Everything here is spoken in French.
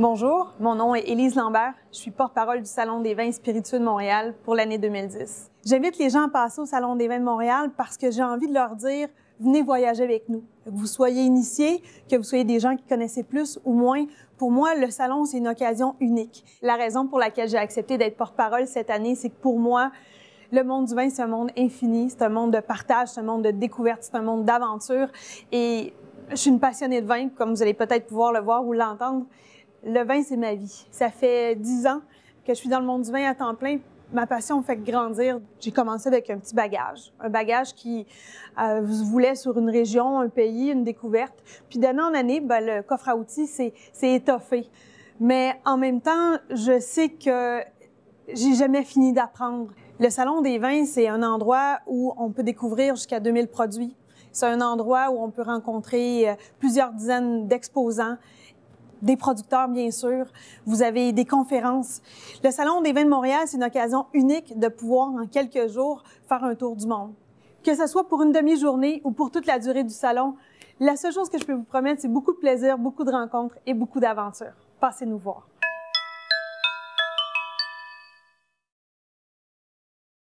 Bonjour, mon nom est Élise Lambert. Je suis porte-parole du Salon des vins spiritueux de Montréal pour l'année 2010. J'invite les gens à passer au Salon des vins de Montréal parce que j'ai envie de leur dire venez voyager avec nous. Que vous soyez initiés, que vous soyez des gens qui connaissaient plus ou moins. Pour moi, le salon, c'est une occasion unique. La raison pour laquelle j'ai accepté d'être porte-parole cette année, c'est que pour moi, le monde du vin, c'est un monde infini, c'est un monde de partage, c'est un monde de découverte, c'est un monde d'aventure. Et je suis une passionnée de vin, comme vous allez peut-être pouvoir le voir ou l'entendre. Le vin, c'est ma vie. Ça fait dix ans que je suis dans le monde du vin à temps plein. Ma passion fait grandir. J'ai commencé avec un petit bagage, un bagage qui euh, voulait sur une région, un pays, une découverte. Puis d'année en année, ben, le coffre à outils s'est étoffé. Mais en même temps, je sais que j'ai jamais fini d'apprendre. Le Salon des vins, c'est un endroit où on peut découvrir jusqu'à 2000 produits. C'est un endroit où on peut rencontrer euh, plusieurs dizaines d'exposants des producteurs, bien sûr. Vous avez des conférences. Le Salon des vins de Montréal, c'est une occasion unique de pouvoir, en quelques jours, faire un tour du monde. Que ce soit pour une demi-journée ou pour toute la durée du salon, la seule chose que je peux vous promettre, c'est beaucoup de plaisir, beaucoup de rencontres et beaucoup d'aventures. Passez nous voir.